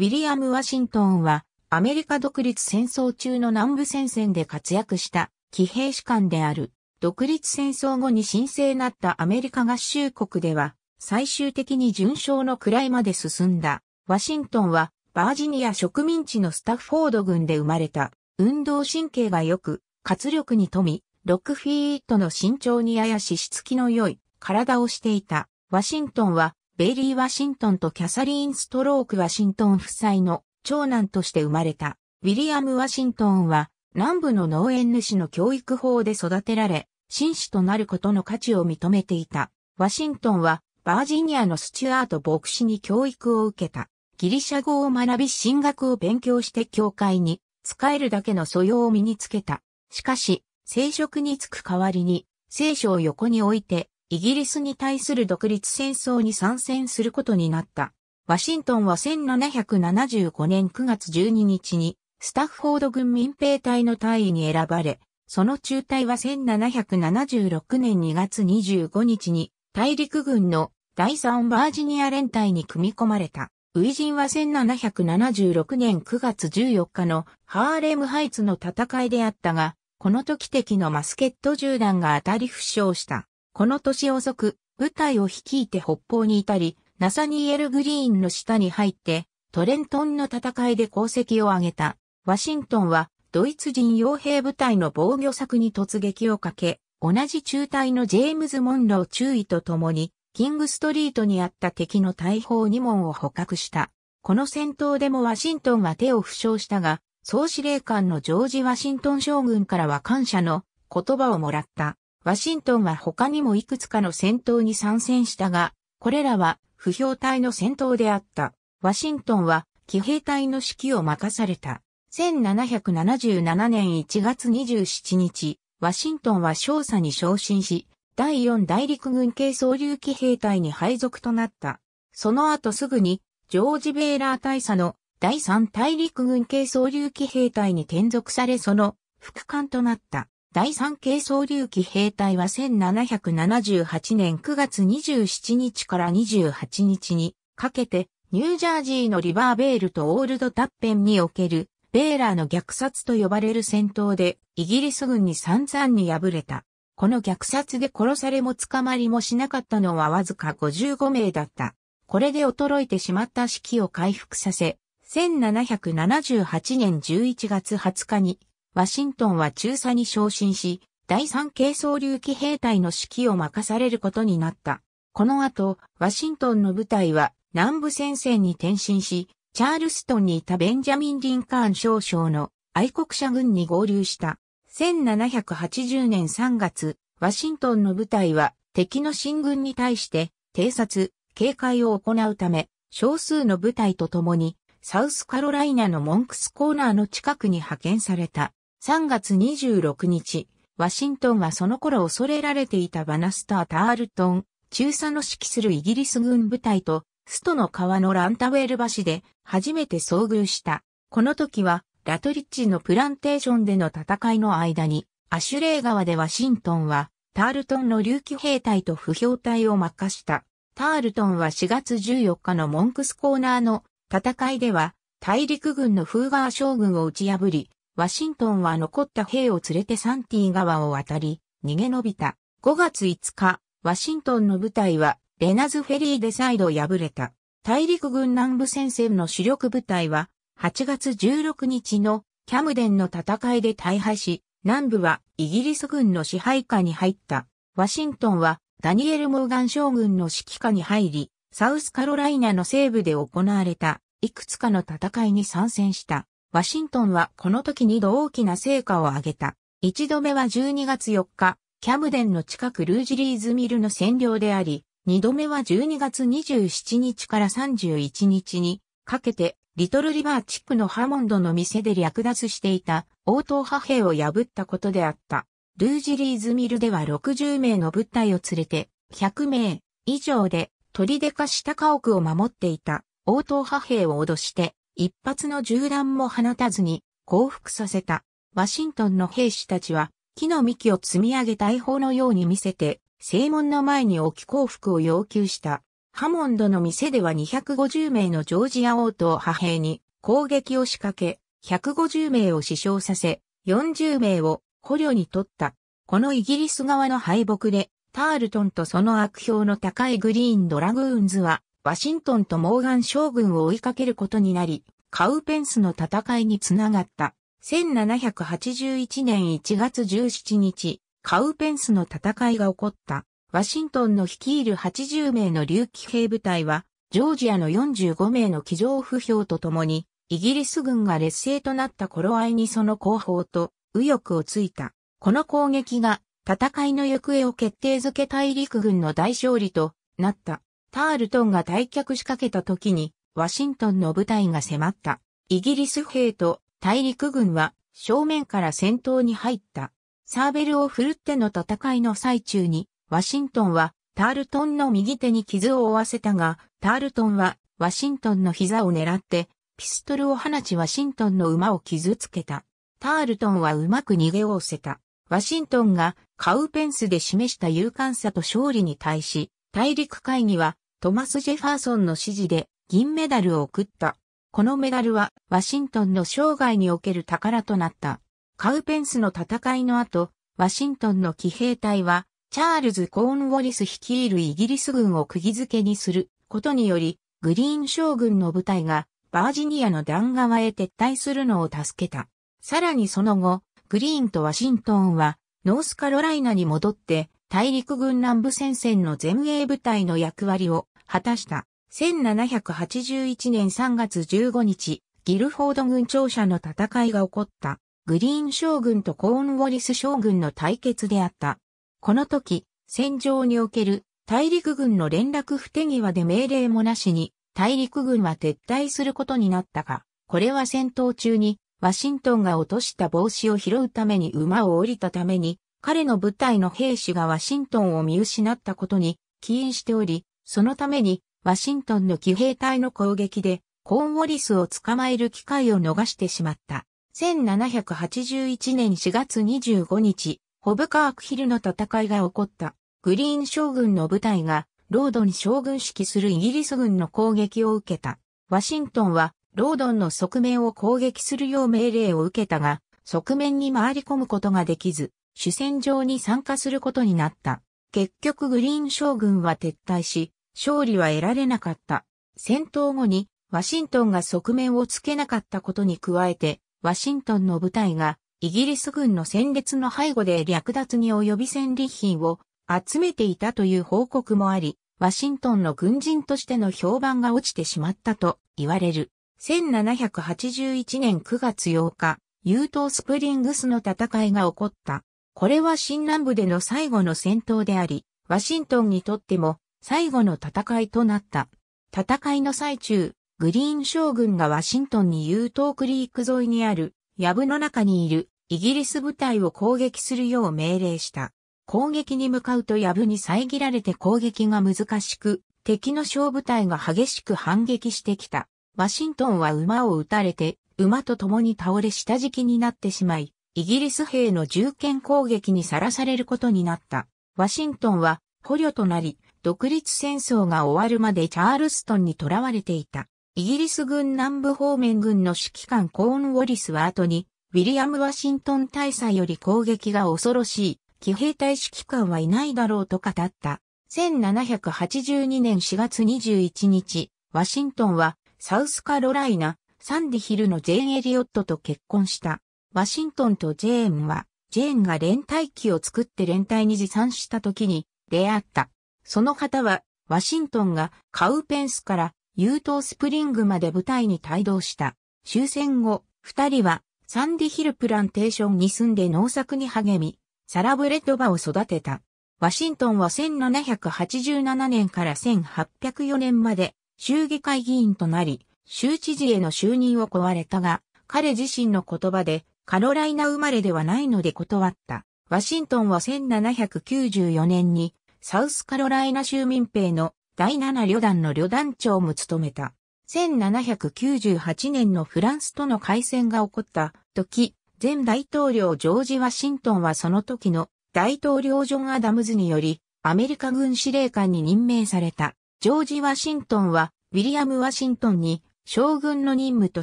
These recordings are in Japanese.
ウィリアム・ワシントンは、アメリカ独立戦争中の南部戦線で活躍した騎兵士官である。独立戦争後に神聖なったアメリカ合衆国では、最終的に準将の位まで進んだ。ワシントンは、バージニア植民地のスタッフォード軍で生まれた。運動神経が良く、活力に富み、6フィートの身長にややししつきの良い体をしていた。ワシントンはベイリー・ワシントンとキャサリン・ストローク・ワシントン夫妻の長男として生まれた。ウィリアム・ワシントンは南部の農園主の教育法で育てられ、紳士となることの価値を認めていた。ワシントンはバージニアのスチュアート牧師に教育を受けた。ギリシャ語を学び進学を勉強して教会に使えるだけの素養を身につけた。しかし、聖職につく代わりに聖書を横に置いてイギリスに対する独立戦争に参戦することになった。ワシントンは1775年9月12日に、スタッフォード軍民兵隊の隊員に選ばれ、その中隊は1776年2月25日に、大陸軍の第3バージニア連隊に組み込まれた。ウイジンは1776年9月14日のハーレムハイツの戦いであったが、この時敵のマスケット銃弾が当たり負傷した。この年遅く、部隊を率いて北方に至り、ナサニエル・グリーンの下に入って、トレントンの戦いで功績を挙げた。ワシントンは、ドイツ人傭兵部隊の防御策に突撃をかけ、同じ中隊のジェームズ・モンロー注意とともに、キングストリートにあった敵の大砲2門を捕獲した。この戦闘でもワシントンは手を負傷したが、総司令官のジョージ・ワシントン将軍からは感謝の言葉をもらった。ワシントンは他にもいくつかの戦闘に参戦したが、これらは不評隊の戦闘であった。ワシントンは騎兵隊の指揮を任された。1777年1月27日、ワシントンは少佐に昇進し、第4大陸軍系総流騎兵隊に配属となった。その後すぐに、ジョージ・ベーラー大佐の第3大陸軍系総流騎兵隊に転属されその副官となった。第3系総流機兵隊は1778年9月27日から28日にかけてニュージャージーのリバーベールとオールドタッペンにおけるベーラーの虐殺と呼ばれる戦闘でイギリス軍に散々に敗れた。この虐殺で殺されも捕まりもしなかったのはわずか55名だった。これで衰えてしまった士気を回復させ、1778年11月20日にワシントンは中佐に昇進し、第3軽装流騎兵隊の指揮を任されることになった。この後、ワシントンの部隊は南部戦線に転身し、チャールストンにいたベンジャミン・リンカーン少将の愛国者軍に合流した。1780年3月、ワシントンの部隊は敵の進軍に対して偵察、警戒を行うため、少数の部隊と共にサウスカロライナのモンクスコーナーの近くに派遣された。3月26日、ワシントンはその頃恐れられていたバナスター・タールトン、中佐の指揮するイギリス軍部隊と、ストの川のランタウェル橋で初めて遭遇した。この時は、ラトリッチのプランテーションでの戦いの間に、アシュレー川でワシントンは、タールトンの隆起兵隊と不評隊を任した。タールトンは4月14日のモンクスコーナーの戦いでは、大陸軍のフーガー将軍を打ち破り、ワシントンは残った兵を連れてサンティ川を渡り、逃げ延びた。5月5日、ワシントンの部隊は、レナズフェリーで再度敗れた。大陸軍南部戦線の主力部隊は、8月16日のキャムデンの戦いで大敗し、南部はイギリス軍の支配下に入った。ワシントンはダニエル・モーガン将軍の指揮下に入り、サウスカロライナの西部で行われたいくつかの戦いに参戦した。ワシントンはこの時二度大きな成果を上げた。一度目は12月4日、キャムデンの近くルージリーズミルの占領であり、二度目は12月27日から31日にかけて、リトルリバー地区のハモンドの店で略奪していた応答派兵を破ったことであった。ルージリーズミルでは60名の物体を連れて、100名以上で、取り出かした家屋を守っていた、応答派兵を脅して、一発の銃弾も放たずに降伏させた。ワシントンの兵士たちは木の幹を積み上げ大砲のように見せて、正門の前に置き降伏を要求した。ハモンドの店では250名のジョージア王と派兵に攻撃を仕掛け、150名を死傷させ、40名を捕虜に取った。このイギリス側の敗北で、タールトンとその悪評の高いグリーンドラグーンズはワシントンとモーガン将軍を追いかけることになり、カウペンスの戦いにつながった。1781年1月17日、カウペンスの戦いが起こった。ワシントンの率いる80名の竜騎兵部隊は、ジョージアの45名の騎乗不評とともに、イギリス軍が劣勢となった頃合いにその後方と右翼をついた。この攻撃が戦いの行方を決定づけ大陸軍の大勝利となった。タールトンが退却しかけた時に、ワシントンの部隊が迫った。イギリス兵と大陸軍は正面から戦闘に入った。サーベルを振るっての戦いの最中に、ワシントンはタールトンの右手に傷を負わせたが、タールトンはワシントンの膝を狙って、ピストルを放ちワシントンの馬を傷つけた。タールトンはうまく逃げおせた。ワシントンがカウペンスで示した勇敢さと勝利に対し、大陸会議はトマス・ジェファーソンの指示で銀メダルを送った。このメダルはワシントンの生涯における宝となった。カウペンスの戦いの後、ワシントンの騎兵隊はチャールズ・コーンウォリス率いるイギリス軍を釘付けにすることにより、グリーン将軍の部隊がバージニアの弾側へ撤退するのを助けた。さらにその後、グリーンとワシントンはノースカロライナに戻って大陸軍南部戦線の前衛部隊の役割を果たした。1781年3月15日、ギルフォード軍庁舎の戦いが起こった、グリーン将軍とコーンウォリス将軍の対決であった。この時、戦場における大陸軍の連絡不手際で命令もなしに、大陸軍は撤退することになったが、これは戦闘中に、ワシントンが落とした帽子を拾うために馬を降りたために、彼の部隊の兵士がワシントンを見失ったことに起因しており、そのためにワシントンの騎兵隊の攻撃でコーンウォリスを捕まえる機会を逃してしまった。1781年4月25日、ホブカークヒルの戦いが起こった。グリーン将軍の部隊がロードン将軍指揮するイギリス軍の攻撃を受けた。ワシントンはロードンの側面を攻撃するよう命令を受けたが、側面に回り込むことができず、主戦場に参加することになった。結局グリーン将軍は撤退し、勝利は得られなかった。戦闘後にワシントンが側面をつけなかったことに加えて、ワシントンの部隊がイギリス軍の戦列の背後で略奪に及び戦利品を集めていたという報告もあり、ワシントンの軍人としての評判が落ちてしまったと言われる。1781年9月8日、ユートースプリングスの戦いが起こった。これは新南部での最後の戦闘であり、ワシントンにとっても最後の戦いとなった。戦いの最中、グリーン将軍がワシントンにユートークリーク沿いにある、ヤブの中にいるイギリス部隊を攻撃するよう命令した。攻撃に向かうとヤブに遮られて攻撃が難しく、敵の小部隊が激しく反撃してきた。ワシントンは馬を撃たれて、馬と共に倒れ下敷きになってしまい、イギリス兵の銃剣攻撃にさらされることになった。ワシントンは捕虜となり、独立戦争が終わるまでチャールストンに囚われていた。イギリス軍南部方面軍の指揮官コーン・ウォリスは後に、ウィリアム・ワシントン大佐より攻撃が恐ろしい、騎兵隊指揮官はいないだろうと語った。1782年4月21日、ワシントンは、サウスカロライナ、サンディヒルのジェーン・エリオットと結婚した。ワシントンとジェーンは、ジェーンが連帯機を作って連帯に持参した時に出会った。その旗は、ワシントンがカウペンスからユートースプリングまで舞台に帯同した。終戦後、二人はサンディヒルプランテーションに住んで農作に励み、サラブレッドバを育てた。ワシントンは1787年から1804年まで衆議会議員となり、州知事への就任を壊われたが、彼自身の言葉でカロライナ生まれではないので断った。ワシントンは1794年にサウスカロライナ州民兵の第7旅団の旅団長も務めた。1798年のフランスとの開戦が起こった時、前大統領ジョージ・ワシントンはその時の大統領ジョン・アダムズによりアメリカ軍司令官に任命された。ジョージ・ワシントンはウィリアム・ワシントンに将軍の任務と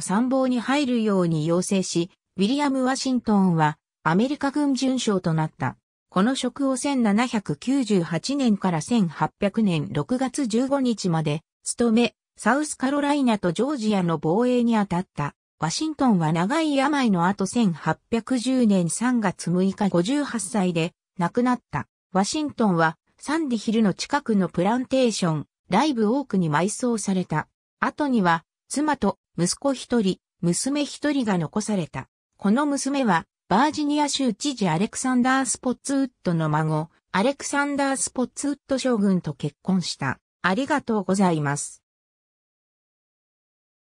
参謀に入るように要請し、ウィリアム・ワシントンはアメリカ軍巡将となった。この職を1798年から1800年6月15日まで務め、サウスカロライナとジョージアの防衛に当たった。ワシントンは長い病の後1810年3月6日58歳で亡くなった。ワシントンはサンディヒルの近くのプランテーション、ライブ多くに埋葬された。後には妻と息子一人、娘一人が残された。この娘は、バージニア州知事アレクサンダー・スポッツウッドの孫、アレクサンダー・スポッツウッド将軍と結婚した。ありがとうございます。